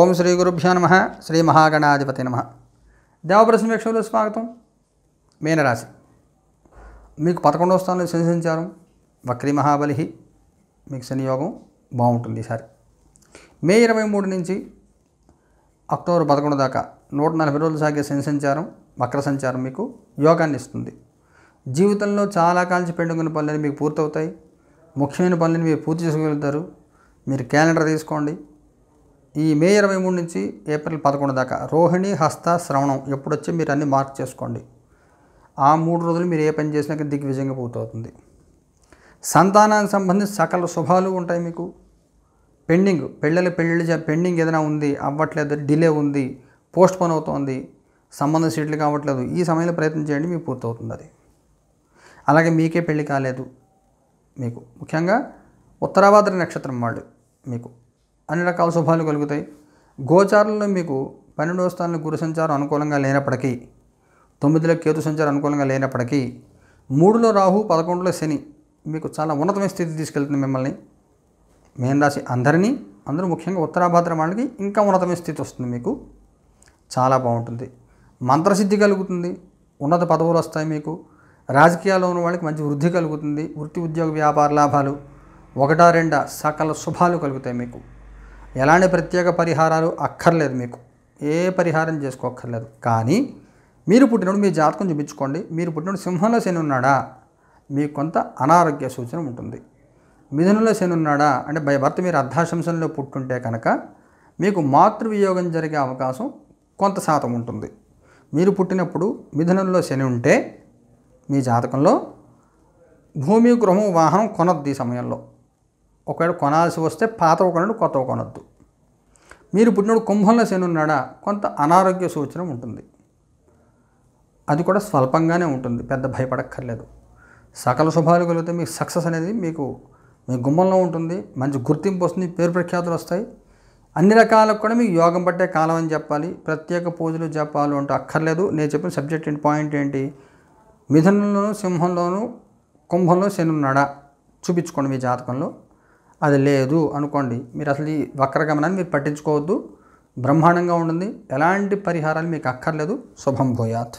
ఓం శ్రీ గురుభ్యో నమ శ్రీ మహాగణాధిపతి నమ దేవప్రసంవేక్షలు స్వాగతం మీనరాశి మీకు పదకొండవ స్థానంలో శని సంచారం వక్రీ మహాబలి మీకు శనియోగం బాగుంటుంది ఈసారి మే ఇరవై మూడు నుంచి అక్టోబర్ పదకొండు దాకా నూట నలభై రోజులు సాగే శని సంచారం వక్ర సంచారం మీకు యోగాన్ని ఇస్తుంది జీవితంలో చాలా కాల్చి పెండుకున్న పనులు మీకు పూర్తవుతాయి ముఖ్యమైన పనులను మీరు పూర్తి చేసుకోగలుగుతారు మీరు క్యాలెండర్ తీసుకోండి ఈ మే ఇరవై మూడు నుంచి ఏప్రిల్ పదకొండు దాకా రోహిణి హస్త శ్రవణం ఎప్పుడొచ్చి మీరు అన్నీ మార్క్ చేసుకోండి ఆ మూడు రోజులు మీరు ఏ పని చేసినా దిగ్విజయంగా పూర్తవుతుంది సంతానానికి సంబంధించి సకల శుభాలు ఉంటాయి మీకు పెండింగ్ పెళ్ళలు పెళ్ళిళ్ళు పెండింగ్ ఏదైనా ఉంది అవ్వట్లేదు డిలే ఉంది పోస్ట్ పోన్ అవుతోంది సంబంధం సీట్లు కావట్లేదు ఈ సమయంలో ప్రయత్నం చేయండి మీకు పూర్తవుతుంది అది అలాగే మీకే పెళ్ళి కాలేదు మీకు ముఖ్యంగా ఉత్తరాభాద్ర నక్షత్రం వాళ్ళు మీకు అన్ని రకాల శుభాలు కలుగుతాయి గోచారంలో మీకు పన్నెండవ స్థానంలో గురు సంచారం అనుకూలంగా లేనప్పటికీ తొమ్మిదిలో కేతు సంచారం అనుకూలంగా లేనప్పటికీ మూడులో రాహు పదకొండులో శని మీకు చాలా ఉన్నతమైన స్థితి తీసుకెళ్తుంది మిమ్మల్ని మేన్ రాశి అందరినీ అందరూ ముఖ్యంగా ఉత్తరాభాద్ర వాళ్ళకి ఇంకా ఉన్నతమైన స్థితి వస్తుంది మీకు చాలా బాగుంటుంది మంత్రసిద్ధి కలుగుతుంది ఉన్నత పదవులు వస్తాయి మీకు రాజకీయాల్లో ఉన్న వాళ్ళకి మంచి వృద్ధి కలుగుతుంది వృత్తి ఉద్యోగ వ్యాపార లాభాలు ఒకటా రెండా సకల శుభాలు కలుగుతాయి మీకు ఎలాంటి ప్రత్యేక పరిహారాలు అక్కర్లేదు మీకు ఏ పరిహారం చేసుకోక్కర్లేదు కానీ మీరు పుట్టినప్పుడు మీ జాతకం చూపించుకోండి మీరు పుట్టినప్పుడు సింహంలో శని ఉన్నాడా మీకు కొంత అనారోగ్య సూచన ఉంటుంది మిథునంలో శని ఉన్నాడా అంటే భయభర్త మీరు అర్ధాశంసంలో పుట్టుంటే కనుక మీకు మాతృవియోగం జరిగే అవకాశం కొంత శాతం ఉంటుంది మీరు పుట్టినప్పుడు మిథునంలో శని ఉంటే మీ జాతకంలో భూమి గృహం వాహనం కొనొద్దు ఈ సమయంలో ఒకవేళ కొనాల్సి వస్తే పాతవ కొనడు కొత్తవ కొనొద్దు మీరు పుట్టినప్పుడు కుంభంలో శని ఉన్నాడా కొంత అనారోగ్య సూచన ఉంటుంది అది కూడా స్వల్పంగానే ఉంటుంది పెద్ద భయపడక్కర్లేదు సకల శుభాలు కలిగితే మీకు సక్సెస్ అనేది మీకు మీ గుమ్మంలో ఉంటుంది మంచి గుర్తింపు వస్తుంది పేరు ప్రఖ్యాతులు వస్తాయి అన్ని రకాలకు కూడా మీకు యోగం పట్టే కాలం అని చెప్పాలి ప్రత్యేక పూజలు జపాలు అంటూ అక్కర్లేదు నేను చెప్పిన సబ్జెక్ట్ ఏంటి పాయింట్ ఏంటి మిథునంలోను సింహంలోను కుంభంలో శని ఉన్నాడా చూపించుకోండి మీ జాతకంలో అది లేదు అనుకోండి మీరు అసలు ఈ వక్రగమనాన్ని మీరు పట్టించుకోవద్దు బ్రహ్మాండంగా ఉంటుంది ఎలాంటి పరిహారాలు మీకు అక్కర్లేదు శుభం భూయాత్